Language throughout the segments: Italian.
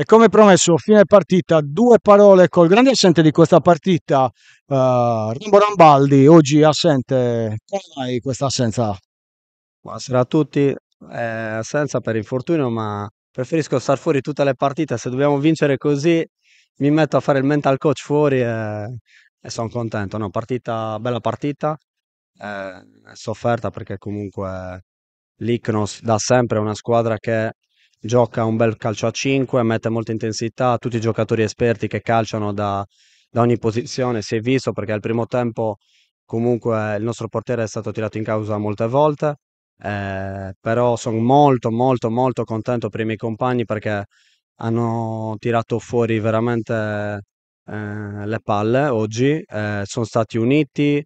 E come promesso, fine partita, due parole col grande assente di questa partita, eh, Rambo Rambaldi, oggi assente, come mai questa assenza? Buonasera a tutti, eh, assenza per infortunio, ma preferisco star fuori tutte le partite, se dobbiamo vincere così mi metto a fare il mental coach fuori e, e sono contento, no, partita, bella partita, eh, sofferta perché comunque l'Icnos da sempre è una squadra che gioca un bel calcio a 5, mette molta intensità, tutti i giocatori esperti che calciano da, da ogni posizione, si è visto perché al primo tempo comunque il nostro portiere è stato tirato in causa molte volte, eh, però sono molto molto molto contento per i miei compagni perché hanno tirato fuori veramente eh, le palle oggi, eh, sono stati uniti,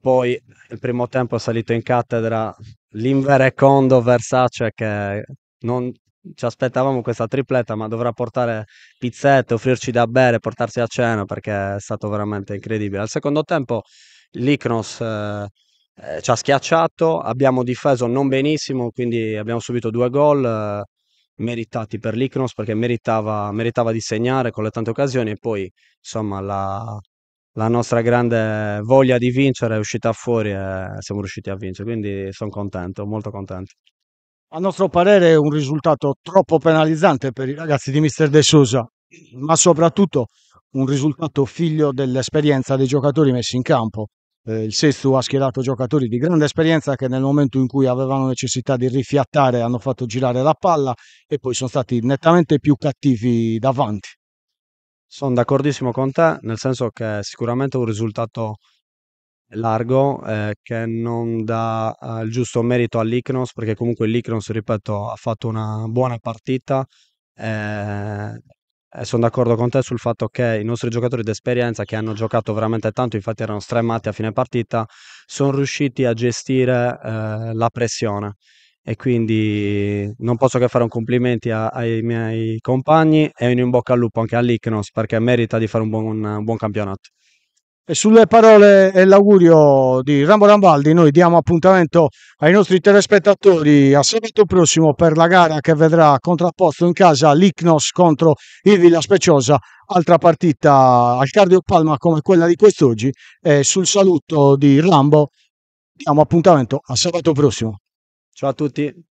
poi il primo tempo è salito in cattedra l'Inverecondo Versace che non ci aspettavamo questa tripletta, ma dovrà portare pizzette, offrirci da bere, portarsi a cena perché è stato veramente incredibile. Al secondo tempo l'Iknos eh, eh, ci ha schiacciato, abbiamo difeso non benissimo, quindi abbiamo subito due gol eh, meritati per l'Iknos perché meritava, meritava, di segnare con le tante occasioni e poi insomma la, la nostra grande voglia di vincere è uscita fuori e siamo riusciti a vincere, quindi sono contento, molto contento a nostro parere è un risultato troppo penalizzante per i ragazzi di Mister De Sousa, ma soprattutto un risultato figlio dell'esperienza dei giocatori messi in campo. Eh, il Sestu ha schierato giocatori di grande esperienza che nel momento in cui avevano necessità di rifiattare hanno fatto girare la palla e poi sono stati nettamente più cattivi davanti. Sono d'accordissimo con te, nel senso che è sicuramente un risultato largo, ehm, che non dà, uhm, il giusto merito all'Icnos perché comunque l'Icnos ripeto, ha fatto una buona partita. Ehm, e son d'accordo con te sul fatto che i nostri giocatori d'esperienza, che hanno giocato veramente tanto, infatti erano stremati a fine partita, sono riusciti a gestire, ehm, la pressione e quindi non posso che fare un complimenti a ai miei compagni e un in bocca al lupo anche all'Icnos perché merita di fare un buon un buon campionato. E sulle parole e l'augurio di Rambo Rambaldi, noi diamo appuntamento ai nostri telespettatori a sabato prossimo per la gara che vedrà contrapposto in casa l'Icnos contro il Villa Speciosa, altra partita al Cardio Palma come quella di quest'oggi. E sul saluto di Rambo diamo appuntamento a sabato prossimo. Ciao a tutti.